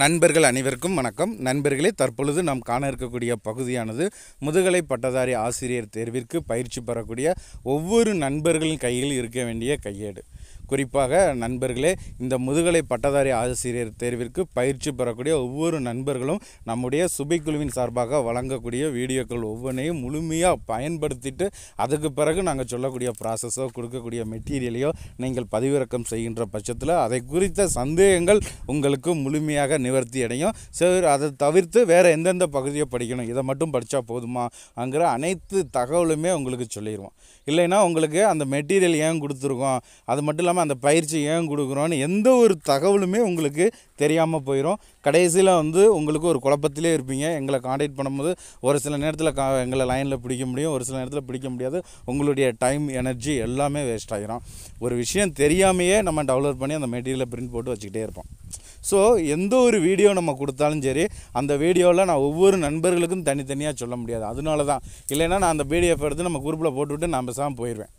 நண்பர்கள் அனைவருக்கும் வணக்கம் நண்பர்களே தற்பொழுது நாம் காண இருக்கக்கூடிய பகுதியானது முதுகலை பட்டதாரி ஆசிரியர் தேர்விற்கு பயிற்சி பெறக்கூடிய ஒவ்வொரு நண்பர்களின் கையில் இருக்க வேண்டிய கையேடு குறிப்பாக நண்பர்களே இந்த முதுகலை பட்டதாரி ஆசிரியர் தேர்விற்கு பயிற்சி பெறக்கூடிய ஒவ்வொரு நண்பர்களும் நம்முடைய சுபைக்குழுவின் சார்பாக வழங்கக்கூடிய வீடியோக்கள் ஒவ்வொன்றையும் முழுமையாக பயன்படுத்திட்டு அதுக்கு பிறகு நாங்கள் சொல்லக்கூடிய ப்ராசஸோ கொடுக்கக்கூடிய மெட்டீரியலையோ நீங்கள் பதிவிறக்கம் செய்கின்ற பட்சத்தில் அதை குறித்த சந்தேகங்கள் உங்களுக்கு முழுமையாக நிவர்த்தி அடையும் சரி அதை தவிர்த்து வேறு எந்தெந்த பகுதியை படிக்கணும் இதை மட்டும் படித்தா போதுமா அங்கிற அனைத்து தகவலுமே உங்களுக்கு சொல்லிடுவோம் இல்லைன்னா உங்களுக்கு அந்த மெட்டீரியல் ஏன் கொடுத்துருக்கோம் அது மட்டும் இல்லாமல் இல்லாமல் அந்த பயிற்சி ஏன் கொடுக்குறோன்னு எந்த ஒரு தகவலுமே உங்களுக்கு தெரியாமல் போயிடும் கடைசியில் வந்து உங்களுக்கு ஒரு குழப்பத்திலே இருப்பீங்க எங்களை காண்டாக்ட் பண்ணும்போது ஒரு சில நேரத்தில் கா எங்களை லைனில் பிடிக்க முடியும் ஒரு சில நேரத்தில் பிடிக்க முடியாது உங்களுடைய டைம் எனர்ஜி எல்லாமே வேஸ்ட் ஆகிரும் ஒரு விஷயம் தெரியாமையே நம்ம டவுன்லோட் பண்ணி அந்த மெட்டீரியலை பிரிண்ட் போட்டு வச்சுக்கிட்டே இருப்போம் ஸோ எந்த ஒரு வீடியோ நம்ம கொடுத்தாலும் சரி அந்த வீடியோவில் நான் ஒவ்வொரு நண்பர்களுக்கும் தனித்தனியாக சொல்ல முடியாது அதனால தான் இல்லைன்னா நான் அந்த பிடிஎஃப் எடுத்து நம்ம குரூப்பில் போட்டுவிட்டு நான் பேசாமல் போயிடுவேன்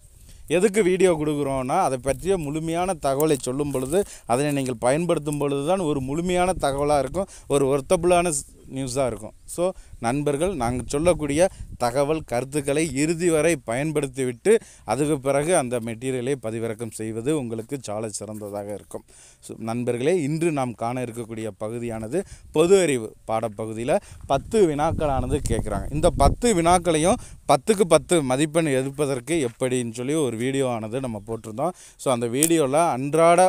எதுக்கு வீடியோ கொடுக்குறோன்னா அதை பற்றிய முழுமையான தகவலை சொல்லும் பொழுது அதனை நீங்கள் பயன்படுத்தும் பொழுது தான் ஒரு முழுமையான தகவலாக இருக்கும் ஒரு ஒர்த்தபுளான நியூஸாக இருக்கும் ஸோ நண்பர்கள் நாங்கள் சொல்லக்கூடிய தகவல் கருத்துக்களை இறுதி வரை பயன்படுத்திவிட்டு அதுக்கு பிறகு அந்த மெட்டீரியலை பதிவிறக்கம் செய்வது உங்களுக்கு சால சிறந்ததாக இருக்கும் ஸோ நண்பர்களே இன்று நாம் காண இருக்கக்கூடிய பகுதியானது பொது அறிவு பாடப்பகுதியில் பத்து வினாக்களானது கேட்குறாங்க இந்த பத்து வினாக்களையும் பத்துக்கு பத்து மதிப்பெண் எடுப்பதற்கு எப்படின்னு சொல்லி ஒரு வீடியோ ஆனது நம்ம போட்டிருந்தோம் ஸோ அந்த வீடியோவில் அன்றாட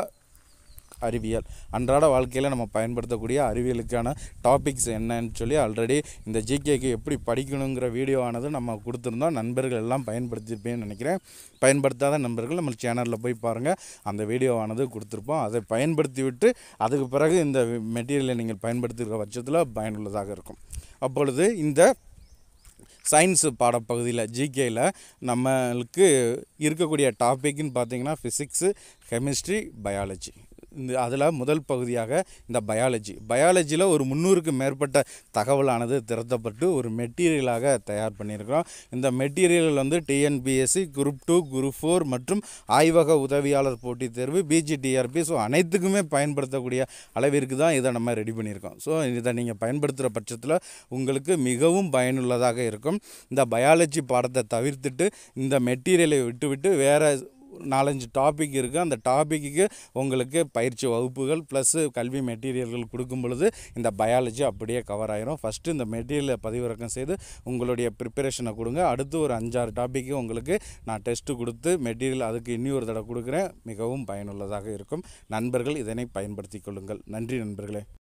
அறிவியல் அன்றாட வாழ்க்கையில் நம்ம பயன்படுத்தக்கூடிய அறிவியலுக்கான டாபிக்ஸ் என்னன்னு சொல்லி ஆல்ரெடி இந்த ஜிகேக்கு எப்படி படிக்கணுங்கிற வீடியோவானது நம்ம கொடுத்துருந்தோம் நண்பர்கள் எல்லாம் பயன்படுத்தியிருப்பேன்னு நினைக்கிறேன் பயன்படுத்தாத நண்பர்கள் நம்ம சேனலில் போய் பாருங்கள் அந்த வீடியோவானது கொடுத்துருப்போம் அதை பயன்படுத்தி விட்டு அதுக்கு பிறகு இந்த மெட்டீரியலை நீங்கள் பயன்படுத்திருக்க பட்சத்தில் பயனுள்ளதாக இருக்கும் அப்பொழுது இந்த சயின்ஸு பாடப்பகுதியில் ஜிகேயில் நம்மளுக்கு இருக்கக்கூடிய டாப்பிக்குன்னு பார்த்திங்கன்னா ஃபிசிக்ஸு கெமிஸ்ட்ரி பயாலஜி இந்த அதில் முதல் பகுதியாக இந்த பயாலஜி பயாலஜியில் ஒரு முந்நூறுக்கு மேற்பட்ட தகவலானது திறத்தப்பட்டு ஒரு மெட்டீரியலாக தயார் பண்ணியிருக்கிறோம் இந்த மெட்டீரியல் வந்து TNPSC group two group four மற்றும் ஆய்வக உதவியாளர் போட்டித் தேர்வு பிஜிடிஆர்பி ஸோ அனைத்துக்குமே பயன்படுத்தக்கூடிய அளவிற்கு தான் இதை நம்ம ரெடி பண்ணியிருக்கோம் ஸோ இதை நீங்கள் பயன்படுத்துகிற பட்சத்தில் உங்களுக்கு மிகவும் பயனுள்ளதாக இருக்கும் இந்த பயாலஜி பாடத்தை தவிர்த்துட்டு இந்த மெட்டீரியலை விட்டுவிட்டு வேறு நாலஞ்சு டாபிக் இருக்குது அந்த டாபிக்கு உங்களுக்கு பயிற்சி வகுப்புகள் ப்ளஸ்ஸு கல்வி மெட்டீரியல்கள் கொடுக்கும் பொழுது இந்த பயாலஜி அப்படியே கவர் ஆகிரும் ஃபஸ்ட்டு இந்த மெட்டீரியலை பதிவிறக்கம் செய்து உங்களுடைய ப்ரிப்பரேஷனை கொடுங்க அடுத்து ஒரு அஞ்சாறு டாப்பிக்கு உங்களுக்கு நான் டெஸ்ட்டு கொடுத்து மெட்டீரியல் அதுக்கு ஒரு தடவை கொடுக்குறேன் மிகவும் பயனுள்ளதாக இருக்கும் நண்பர்கள் இதனை பயன்படுத்தி கொள்ளுங்கள் நன்றி நண்பர்களே